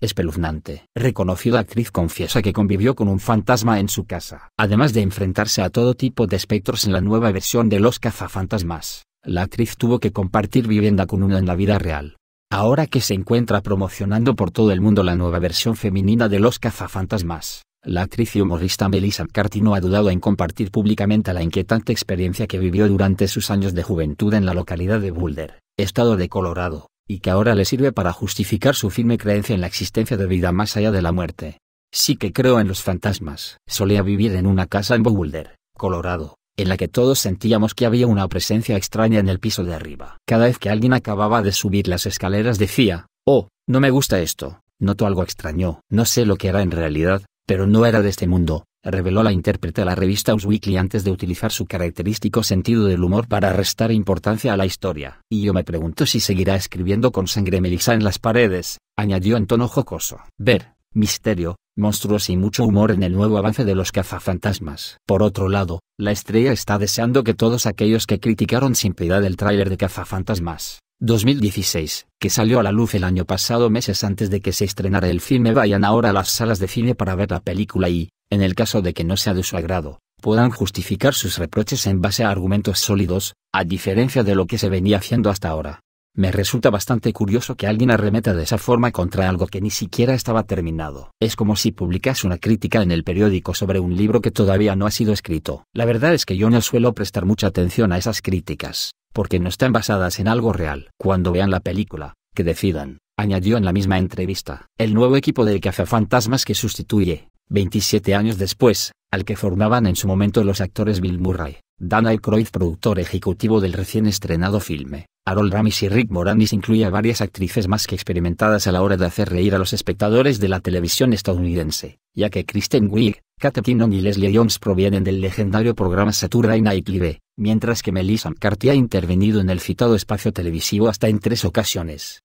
espeluznante. Reconocida actriz confiesa que convivió con un fantasma en su casa. Además de enfrentarse a todo tipo de espectros en la nueva versión de Los cazafantasmas, la actriz tuvo que compartir vivienda con uno en la vida real. Ahora que se encuentra promocionando por todo el mundo la nueva versión femenina de Los cazafantasmas, la actriz y humorista Melissa McCarthy no ha dudado en compartir públicamente la inquietante experiencia que vivió durante sus años de juventud en la localidad de Boulder, estado de Colorado y que ahora le sirve para justificar su firme creencia en la existencia de vida más allá de la muerte. Sí que creo en los fantasmas. Solía vivir en una casa en Boulder, Colorado, en la que todos sentíamos que había una presencia extraña en el piso de arriba. Cada vez que alguien acababa de subir las escaleras decía, oh, no me gusta esto, noto algo extraño, no sé lo que era en realidad, pero no era de este mundo, reveló la intérprete a la revista Us Weekly antes de utilizar su característico sentido del humor para restar importancia a la historia. Y yo me pregunto si seguirá escribiendo con sangre melisa en las paredes, añadió en tono jocoso. Ver, misterio, monstruos y mucho humor en el nuevo avance de los cazafantasmas. Por otro lado, la estrella está deseando que todos aquellos que criticaron sin piedad el tráiler de cazafantasmas 2016, que salió a la luz el año pasado meses antes de que se estrenara el filme vayan ahora a las salas de cine para ver la película y, en el caso de que no sea de su agrado, puedan justificar sus reproches en base a argumentos sólidos, a diferencia de lo que se venía haciendo hasta ahora. Me resulta bastante curioso que alguien arremeta de esa forma contra algo que ni siquiera estaba terminado. Es como si publicase una crítica en el periódico sobre un libro que todavía no ha sido escrito. La verdad es que yo no suelo prestar mucha atención a esas críticas, porque no están basadas en algo real. Cuando vean la película, que decidan, añadió en la misma entrevista. El nuevo equipo del cazafantasmas que sustituye 27 años después, al que formaban en su momento los actores Bill Murray, Dana Aykroyd productor ejecutivo del recién estrenado filme, Harold Ramis y Rick Moranis incluye a varias actrices más que experimentadas a la hora de hacer reír a los espectadores de la televisión estadounidense, ya que Kristen Wiig, Kate Kinnon y Leslie Jones provienen del legendario programa Saturday Night Live, mientras que Melissa McCarthy ha intervenido en el citado espacio televisivo hasta en tres ocasiones.